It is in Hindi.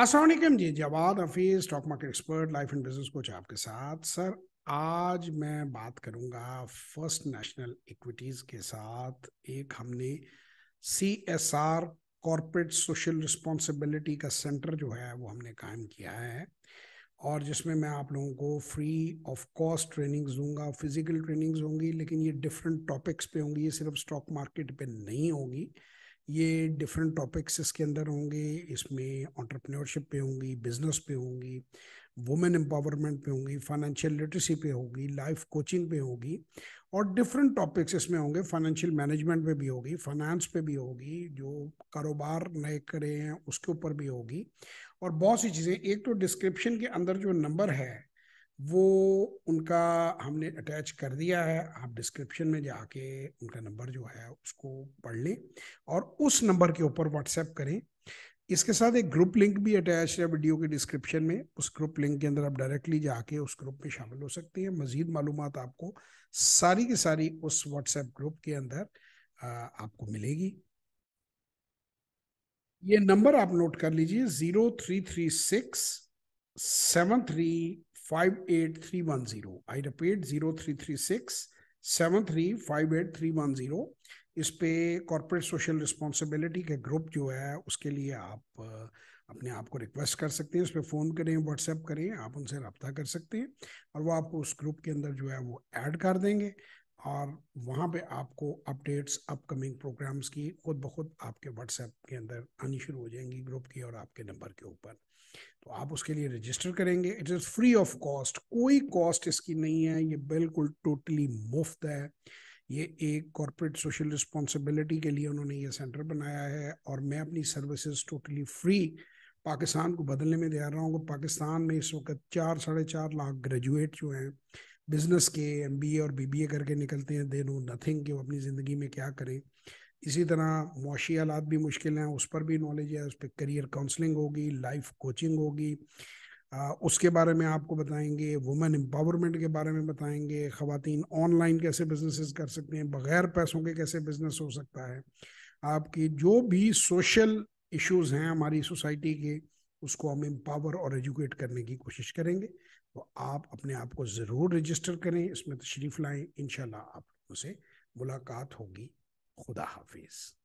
Aslam ji Jawad Hafeez stock market expert life and business coach आपके साथ सर आज मैं बात करूंगा फर्स्ट नेशनल इक्विटीज़ के साथ एक हमने C S R corporate social responsibility का सेंटर जो है वो हमने कायम किया है और जिसमें मैं आप लोगों को फ्री ऑफ कॉस्ट ट्रेनिंग्स दूंगा फिज़िकल ट्रेनिंग्स होंगी लेकिन ये डिफरेंट टॉपिक्स पे होंगी ये सिर्फ स्टॉक मार्केट पे नहीं होगी ये डिफरेंट टॉपिक्स इसके अंदर होंगे इसमें ऑन्टरप्रनोरशिप पे होंगी बिजनेस पे होंगी वुमेन एम्पावरमेंट पे होंगी फाइनेंशियल लिटरेसी पे होगी लाइफ कोचिंग पे होगी और डिफरेंट टॉपिक्स इसमें होंगे फाइनेंशियल मैनेजमेंट पे भी होगी फाइनेंस पे भी होगी जो कारोबार नए करे हैं उसके ऊपर भी होगी और बहुत सी चीज़ें एक तो डिस्क्रिप्शन के अंदर जो नंबर है वो उनका हमने अटैच कर दिया है आप डिस्क्रिप्शन में जाके उनका नंबर जो है उसको पढ़ लें और उस नंबर के ऊपर व्हाट्सएप करें इसके साथ एक ग्रुप लिंक भी अटैच है वीडियो के डिस्क्रिप्शन में उस ग्रुप लिंक के अंदर आप डायरेक्टली जाके उस ग्रुप में शामिल हो सकते हैं मज़ीद मालूम आपको सारी की सारी उस व्हाट्सएप ग्रुप के अंदर आपको मिलेगी ये नंबर आप नोट कर लीजिए zero three three six seven three 58310. I repeat 0336 7358310 इस पे कॉर्पोरेट सोशल रिस्पॉन्सिबिलिटी के ग्रुप जो है उसके लिए आप अपने आप को रिक्वेस्ट कर सकते हैं उस पर फ़ोन करें व्हाट्सएप करें आप उनसे रब्ता कर सकते हैं और वो आपको उस ग्रुप के अंदर जो है वो ऐड कर देंगे और वहाँ पे आपको अपडेट्स अपकमिंग प्रोग्राम्स की खुद ब खुद आपके व्हाट्सएप के अंदर आनी शुरू हो जाएंगी ग्रुप की और आपके नंबर के ऊपर तो आप उसके लिए रजिस्टर करेंगे it is free of cost कोई कॉस्ट इसकी नहीं है ये बिल्कुल टोटली मुफ्त है ये एक कॉरपोरेट सोशल रिस्पॉन्सिबिलिटी के लिए उन्होंने ये सेंटर बनाया है और मैं अपनी सर्विसेज टोटली फ्री पाकिस्तान को बदलने में दे रहा हूँ पाकिस्तान में इस वक्त चार साढ़े चार लाख ग्रेजुएट जो हैं बिजनेस के एम और बी करके निकलते हैं दे नो नथिंग कि वो अपनी ज़िंदगी में क्या करें इसी तरह मुशी हालात भी मुश्किल हैं उस पर भी नॉलेज है उस पर करियर काउंसलिंग होगी लाइफ कोचिंग होगी उसके बारे में आपको बताएंगे वुमेन एम्पावरमेंट के बारे में बताएंगे ख़वान ऑनलाइन कैसे बिजनेसेस कर सकते हैं बग़ैर पैसों के कैसे बिजनेस हो सकता है आपकी जो भी सोशल इश्यूज हैं हमारी सोसाइटी के उसको हम एम्पावर और एजुकेट करने की कोशिश करेंगे तो आप अपने आप को ज़रूर रजिस्टर करें इसमें तशरीफ़ लाएँ इन आप लोगों से मुलाकात होगी खुदा हाफिज़